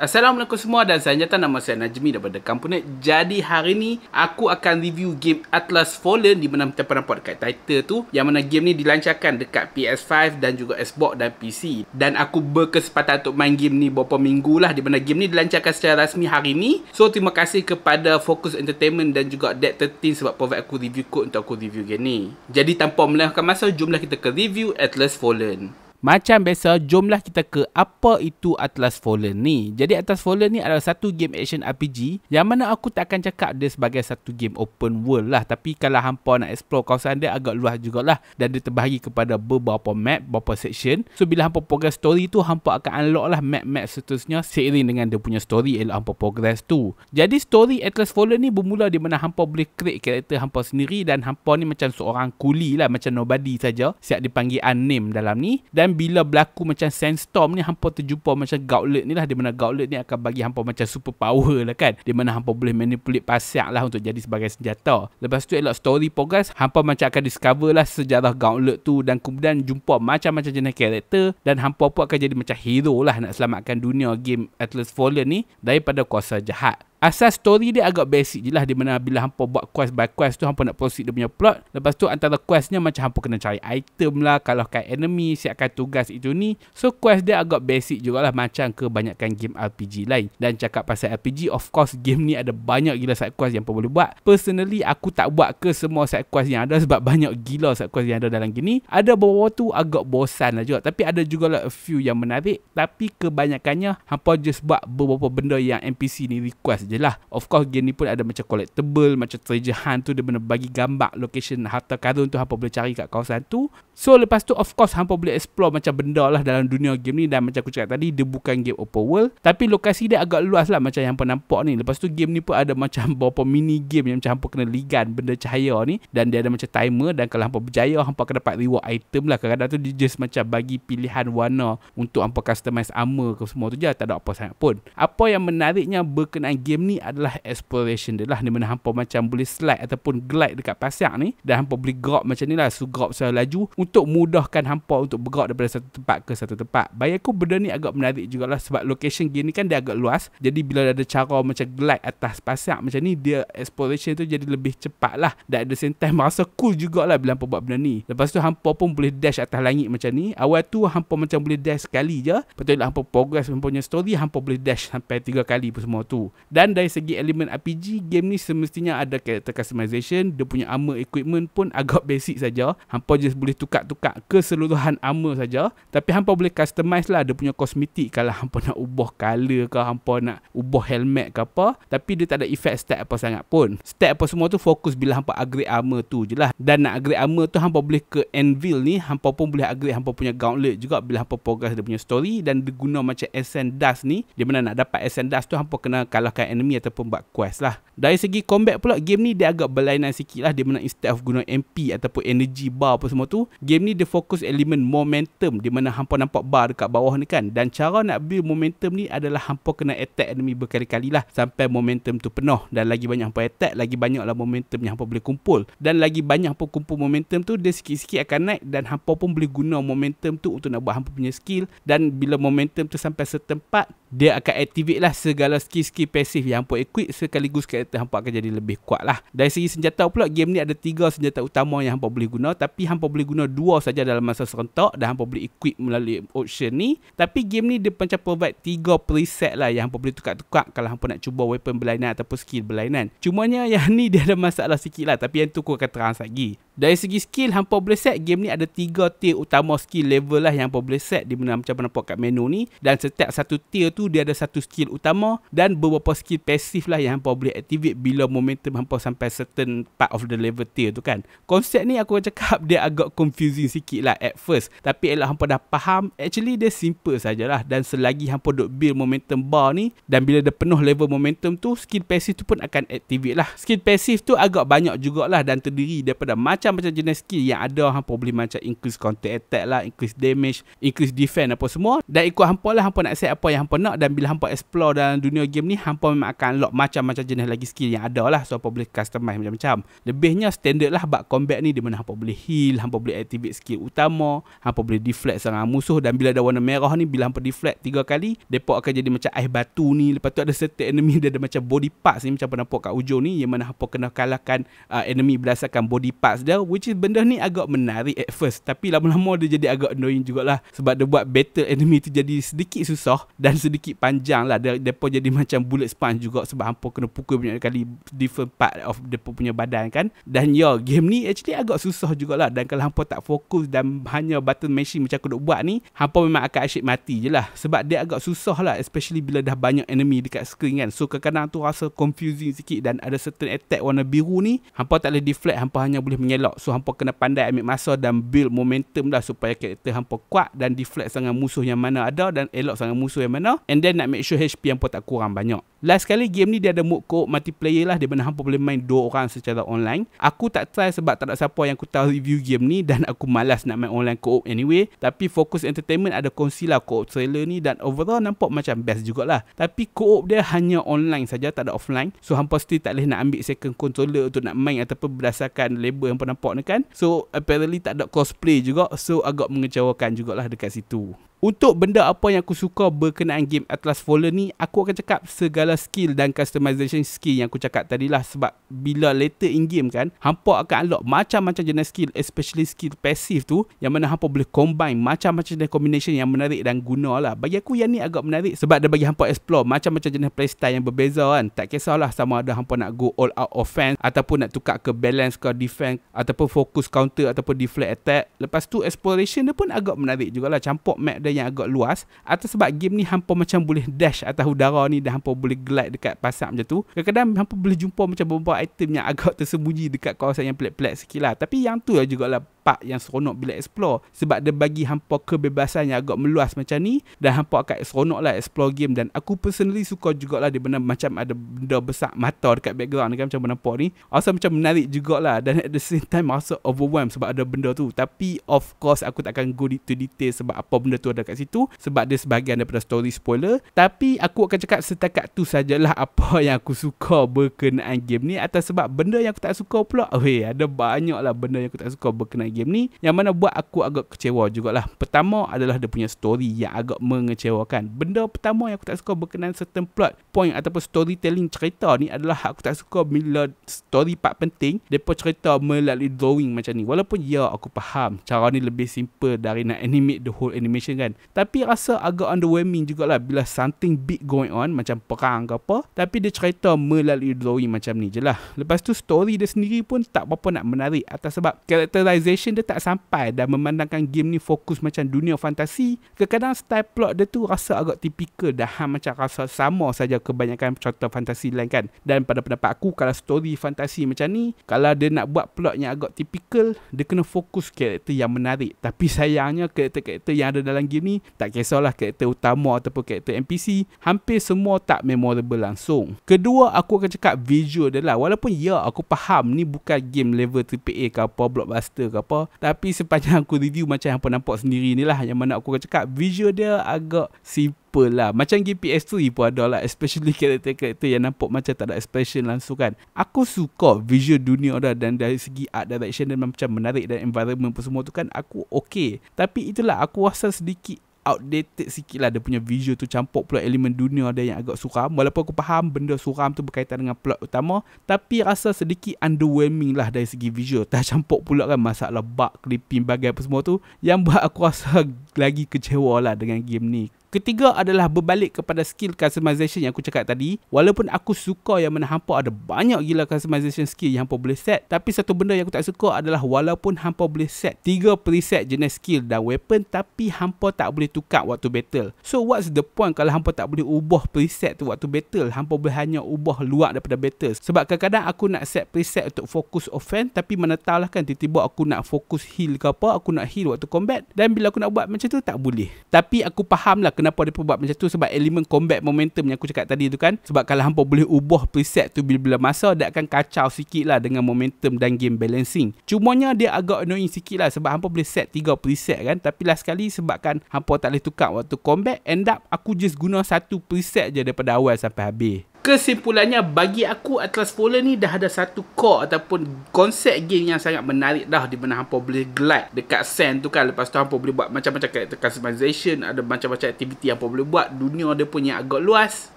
Assalamualaikum semua dan saya nyata nama saya Najmi daripada Kampunet. Jadi hari ni aku akan review game Atlas Fallen di mana kita pernah dekat title tu yang mana game ni dilancarkan dekat PS5 dan juga Xbox dan PC. Dan aku berkesempatan untuk main game ni beberapa minggu lah di mana game ni dilancarkan secara rasmi hari ni. So terima kasih kepada Focus Entertainment dan juga Dead 13 sebab provide aku review code untuk aku review game ni. Jadi tanpa melengahkan masa, jumlah kita ke review Atlas Fallen. Macam biasa, jomlah kita ke apa itu Atlas Fallen ni. Jadi Atlas Fallen ni adalah satu game action RPG yang mana aku tak akan cakap dia sebagai satu game open world lah. Tapi kalau hampa nak explore kawasan dia agak luas jugalah dan dia terbahagi kepada beberapa map, beberapa section. So bila hampa progress story tu, hampa akan unlock lah map-map seterusnya seiring dengan dia punya story ialah hampa progress tu. Jadi story Atlas Fallen ni bermula di mana hampa boleh create karakter hampa sendiri dan hampa ni macam seorang kuli lah, macam nobody saja. Siap dipanggil unnamed dalam ni. Dan then bila berlaku macam sandstorm ni hampa terjumpa macam gauntlet ni lah di mana gauntlet ni akan bagi hampa macam super power lah kan di mana hampa boleh manipulate pasak lah untuk jadi sebagai senjata lepas tu elok story progress hampa macam akan discover lah sejarah gauntlet tu dan kemudian jumpa macam-macam jenis karakter dan hampa pun akan jadi macam hero lah nak selamatkan dunia game Atlas Fallen ni daripada kuasa jahat Asal story dia agak basic je lah Di mana bila hampa buat quest by quest tu Hampa nak proceed dia punya plot Lepas tu antara questnya Macam hampa kena cari item lah Kalau kan enemy Siapkan tugas itu ni So quest dia agak basic juga lah Macam kebanyakan game RPG lain Dan cakap pasal RPG Of course game ni ada banyak gila side quest Yang hampa boleh buat Personally aku tak buat ke semua side quest yang ada Sebab banyak gila side quest yang ada dalam gini Ada beberapa tu agak bosan lah juga Tapi ada juga lah a few yang menarik Tapi kebanyakannya Hampa just buat beberapa benda yang NPC ni request je lah. Of course game ni pun ada macam collectible, macam treasure hunt tu dia benda bagi gambar location harta karun tu hampa boleh cari kat kawasan tu. So lepas tu of course hampa boleh explore macam benda lah dalam dunia game ni dan macam aku cakap tadi dia bukan game open world. Tapi lokasi dia agak luas lah macam yang hampa nampak ni. Lepas tu game ni pun ada macam beberapa mini game yang macam hampa kena ligan benda cahaya ni dan dia ada macam timer dan kalau hampa berjaya hampa akan dapat reward item lah. Kadang-kadang tu dia just macam bagi pilihan warna untuk hampa customize armor ke semua tu je tak ada apa sangat pun. Apa yang menariknya berkenaan game game ni adalah exploration dia lah. Di mana hampa macam boleh slide ataupun glide dekat pasir ni. Dan hampa boleh grok macam ni lah. So grok secara laju. Untuk mudahkan hampa untuk bergerak daripada satu tempat ke satu tempat. Bagi aku benda ni agak menarik jugalah. Sebab location game ni kan dia agak luas. Jadi bila ada cara macam glide atas pasir macam ni. Dia exploration tu jadi lebih cepat lah. Dan at the same time rasa cool jugalah bila hampa buat benda ni. Lepas tu hampa pun boleh dash atas langit macam ni. Awal tu hampa macam boleh dash sekali je. Lepas tu hampa progress hampa punya story. Hampa boleh dash sampai tiga kali pun semua tu. Dan dan dari segi elemen RPG, game ni semestinya ada character customization, dia punya armor equipment pun agak basic saja. Hampa just boleh tukar-tukar keseluruhan armor saja. Tapi hampa boleh customise lah dia punya kosmetik kalau lah. hampa nak ubah color ke, hampa nak ubah helmet ke apa. Tapi dia tak ada effect stat apa sangat pun. Stat apa semua tu fokus bila hampa upgrade armor tu je lah. Dan nak upgrade armor tu hampa boleh ke anvil ni, hampa pun boleh upgrade hampa punya gauntlet juga bila hampa progress dia punya story dan dia guna macam ascend dust ni. Di mana nak dapat ascend dust tu hampa kena kalahkan enemy ataupun buat quest lah. Dari segi combat pula, game ni dia agak berlainan sikit lah. Dia mana instead of guna MP ataupun energy bar apa semua tu, game ni dia fokus elemen momentum di mana hampa nampak bar dekat bawah ni kan. Dan cara nak build momentum ni adalah hampa kena attack enemy berkali-kali lah sampai momentum tu penuh. Dan lagi banyak hampa attack, lagi banyak lah momentum yang hampa boleh kumpul. Dan lagi banyak hampa kumpul momentum tu, dia sikit-sikit akan naik dan hampa pun boleh guna momentum tu untuk nak buat hampa punya skill. Dan bila momentum tu sampai setempat, dia akan activate lah segala skill-skill passive jadi hampa equip sekaligus karakter hampa akan jadi lebih kuat lah. Dari segi senjata pula, game ni ada tiga senjata utama yang hampa boleh guna tapi hampa boleh guna dua saja dalam masa serentak dan hampa boleh equip melalui option ni. Tapi game ni dia macam provide tiga preset lah yang hampa boleh tukar-tukar kalau hampa nak cuba weapon berlainan ataupun skill berlainan. Cumanya yang ni dia ada masalah sikit lah tapi yang tu aku akan terang lagi. Dari segi skill hampa boleh set game ni ada tiga tier utama skill level lah yang hampa boleh set di mana macam mana nampak menu ni dan setiap satu tier tu dia ada satu skill utama dan beberapa skill pasif lah yang hampa boleh activate bila momentum hampa sampai certain part of the level tier tu kan. Konsep ni aku cakap dia agak confusing sikit lah at first. Tapi elak hampa dah faham, actually dia simple sajalah. Dan selagi hampa duk build momentum bar ni, dan bila dia penuh level momentum tu, skill pasif tu pun akan activate lah. Skill pasif tu agak banyak jugalah dan terdiri daripada macam-macam jenis skill yang ada hampa boleh macam increase counter attack lah, increase damage, increase defense apa semua. Dan ikut hampa lah hampa nak set apa yang hampa nak dan bila hampa explore dalam dunia game ni, hampa memang akan unlock macam-macam jenis lagi skill yang ada lah. So, hampa boleh customize macam-macam. Lebihnya standard lah bak combat ni di mana apa boleh heal, apa boleh activate skill utama, apa boleh deflect serangan musuh dan bila ada warna merah ni, bila apa deflect tiga kali, depot akan jadi macam air batu ni. Lepas tu ada certain enemy dia ada macam body parts ni macam apa nampak kat ujung ni yang mana hampa kena kalahkan uh, enemy berdasarkan body parts dia which is benda ni agak menarik at first tapi lama-lama dia jadi agak annoying jugalah sebab dia buat battle enemy tu jadi sedikit susah dan sedikit panjang lah dia, dia pun jadi macam bullet sponge Punch juga sebab hampa kena pukul banyak kali different part of dia punya badan kan. Dan ya, game ni actually agak susah jugalah. Dan kalau hampa tak fokus dan hanya button machine macam aku duk buat ni, hampa memang akan asyik mati je lah. Sebab dia agak susah lah, especially bila dah banyak enemy dekat screen kan. So, kadang-kadang tu rasa confusing sikit dan ada certain attack warna biru ni, hampa tak boleh deflect, hampa hanya boleh mengelak. So, hampa kena pandai ambil masa dan build momentum lah supaya karakter hampa kuat dan deflect sangat musuh yang mana ada dan elok sangat musuh yang mana. And then nak make sure HP hampa tak kurang banyak. Last last sekali game ni dia ada mode co-op multiplayer lah dia mana hampa boleh main dua orang secara online aku tak try sebab tak ada siapa yang aku tahu review game ni dan aku malas nak main online co-op anyway tapi Focus Entertainment ada kongsi lah co-op trailer ni dan overall nampak macam best jugalah tapi co-op dia hanya online saja tak ada offline so hampa pasti tak boleh nak ambil second controller untuk nak main ataupun berdasarkan label yang nampak ni kan so apparently tak ada cosplay juga so agak mengecewakan jugalah dekat situ untuk benda apa yang aku suka berkenaan game Atlas Fallen ni, aku akan cakap segala skill dan customization skill yang aku cakap tadi lah sebab bila later in game kan hampa akan unlock macam-macam jenis skill especially skill passive tu yang mana hampa boleh combine macam-macam jenis combination yang menarik dan guna lah bagi aku yang ni agak menarik sebab dia bagi hampa explore macam-macam jenis playstyle yang berbeza kan tak kisahlah sama ada hampa nak go all out offense ataupun nak tukar ke balance ke defense ataupun focus counter ataupun deflect attack lepas tu exploration dia pun agak menarik jugalah campur map dia yang agak luas atau sebab game ni hampa macam boleh dash atas udara ni dan hampa boleh glide flight dekat pasar macam tu kadang-kadang hampa boleh jumpa macam beberapa item yang agak tersembunyi dekat kawasan yang pelik-pelik sikit lah tapi yang tu lah juga lah park yang seronok bila explore sebab dia bagi hampa kebebasan yang agak meluas macam ni dan hampa akan seronok lah explore game dan aku personally suka juga lah dia benda macam ada benda besar mata dekat background kan macam nampak ni rasa macam menarik juga lah dan at the same time rasa overwhelmed sebab ada benda tu tapi of course aku takkan go into detail sebab apa benda tu ada kat situ sebab dia sebahagian daripada story spoiler tapi aku akan cakap setakat tu saja sajalah apa yang aku suka berkenaan game ni atas sebab benda yang aku tak suka pula. Wei, ada banyaklah benda yang aku tak suka berkenaan game ni yang mana buat aku agak kecewa jugalah. Pertama adalah dia punya story yang agak mengecewakan. Benda pertama yang aku tak suka berkenaan certain plot point ataupun storytelling cerita ni adalah aku tak suka bila story part penting depa cerita melalui drawing macam ni. Walaupun ya aku faham cara ni lebih simple dari nak animate the whole animation kan. Tapi rasa agak underwhelming jugalah bila something big going on macam perang ke apa-apa tapi dia cerita melalui drawing macam ni je lah lepas tu story dia sendiri pun tak apa-apa nak menarik atas sebab characterisation dia tak sampai dan memandangkan game ni fokus macam dunia fantasi kadang-kadang style plot dia tu rasa agak tipikal dah macam rasa sama saja kebanyakan contoh fantasi lain kan dan pada pendapat aku kalau story fantasi macam ni kalau dia nak buat plot yang agak tipikal dia kena fokus karakter yang menarik tapi sayangnya karakter-karakter yang ada dalam game ni tak kisahlah karakter utama ataupun karakter NPC hampir semua tak memorable berlangsung. Kedua, aku akan cakap visual dia lah. Walaupun ya, aku faham ni bukan game level AAA ke apa, blockbuster ke apa. Tapi sepanjang aku review macam yang aku nampak sendiri ni lah. Yang mana aku akan cakap visual dia agak simple lah. Macam game PS3 pun ada lah. Especially karakter-karakter yang nampak macam tak ada expression langsung kan. Aku suka visual dunia dah dan dari segi art direction dan macam menarik dan environment pun semua tu kan. Aku okay. Tapi itulah aku rasa sedikit outdated sikit lah dia punya visual tu campur pula elemen dunia dia yang agak suram walaupun aku faham benda suram tu berkaitan dengan plot utama tapi rasa sedikit underwhelming lah dari segi visual dah campur pula kan masalah bug clipping bagai apa semua tu yang buat aku rasa lagi kecewa lah dengan game ni Ketiga adalah berbalik kepada skill customization yang aku cakap tadi. Walaupun aku suka yang mana hampa ada banyak gila customization skill yang hampa boleh set. Tapi satu benda yang aku tak suka adalah walaupun hampa boleh set tiga preset jenis skill dan weapon tapi hampa tak boleh tukar waktu battle. So what's the point kalau hampa tak boleh ubah preset tu waktu battle? Hampa boleh hanya ubah luar daripada battle. Sebab kadang-kadang aku nak set preset untuk fokus offense tapi mana tahulah kan tiba-tiba aku nak fokus heal ke apa. Aku nak heal waktu combat. Dan bila aku nak buat macam tu tak boleh. Tapi aku lah kenapa dia buat macam tu sebab elemen combat momentum yang aku cakap tadi tu kan sebab kalau hampa boleh ubah preset tu bila-bila masa dia akan kacau sikit lah dengan momentum dan game balancing cumanya dia agak annoying sikit lah sebab hampa boleh set 3 preset kan tapi last sekali sebabkan hampa tak boleh tukar waktu combat end up aku just guna satu preset je daripada awal sampai habis kesimpulannya bagi aku Atlas Fallen ni dah ada satu core ataupun konsep game yang sangat menarik dah di mana hampa boleh glide dekat sand tu kan lepas tu hampa boleh buat macam-macam character customization ada macam-macam aktiviti yang hampa boleh buat dunia dia pun yang agak luas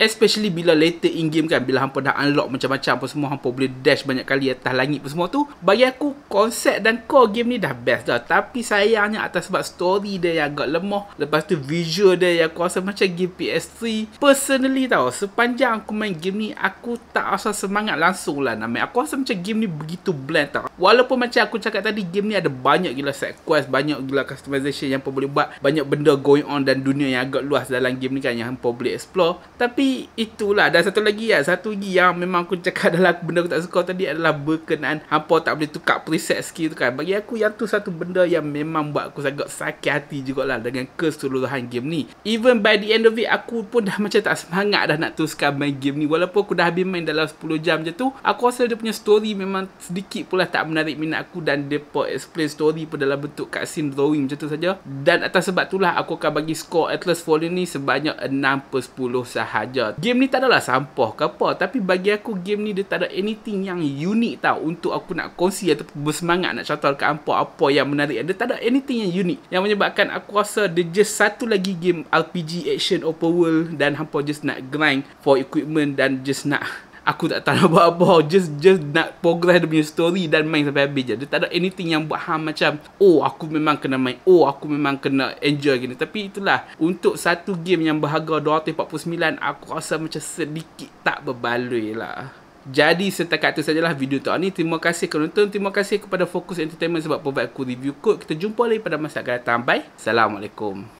especially bila later in game kan bila hampa dah unlock macam-macam pun semua hampa boleh dash banyak kali atas langit apa semua tu bagi aku konsep dan core game ni dah best dah tapi sayangnya atas sebab story dia yang agak lemah lepas tu visual dia yang aku rasa macam game PS3 personally tau sepanjang aku main main game ni aku tak rasa semangat langsung lah nak main. Aku rasa macam game ni begitu blend tau. Walaupun macam aku cakap tadi game ni ada banyak gila set quest, banyak gila customization yang boleh buat, banyak benda going on dan dunia yang agak luas dalam game ni kan yang boleh explore. Tapi itulah dan satu lagi ya, satu lagi yang memang aku cakap adalah benda aku tak suka tadi adalah berkenaan hangpa tak boleh tukar preset skill tu kan. Bagi aku yang tu satu benda yang memang buat aku agak sakit hati jugalah dengan keseluruhan game ni. Even by the end of it aku pun dah macam tak semangat dah nak teruskan main game ni walaupun aku dah habis main dalam 10 jam je tu aku rasa dia punya story memang sedikit pula tak menarik minat aku dan dia pun explain story pun dalam bentuk cutscene drawing macam tu saja dan atas sebab itulah aku akan bagi skor Atlas Fallen ni sebanyak 6 per 10 sahaja game ni tak adalah sampah ke apa tapi bagi aku game ni dia tak ada anything yang unik tau untuk aku nak kongsi atau bersemangat nak catal ke apa apa yang menarik dia tak ada anything yang unik yang menyebabkan aku rasa dia just satu lagi game RPG action open world dan hampa just nak grind for equipment season dan just nak aku tak tahu nak buat apa just just nak progress dia punya story dan main sampai habis je dia tak ada anything yang buat hang macam oh aku memang kena main oh aku memang kena enjoy gini tapi itulah untuk satu game yang berharga 249 aku rasa macam sedikit tak berbaloi lah jadi setakat tu sajalah video tu ni. Terima kasih kerana nonton. Terima kasih kepada Focus Entertainment sebab provide aku review kod. Kita jumpa lagi pada masa akan datang. Bye. Assalamualaikum.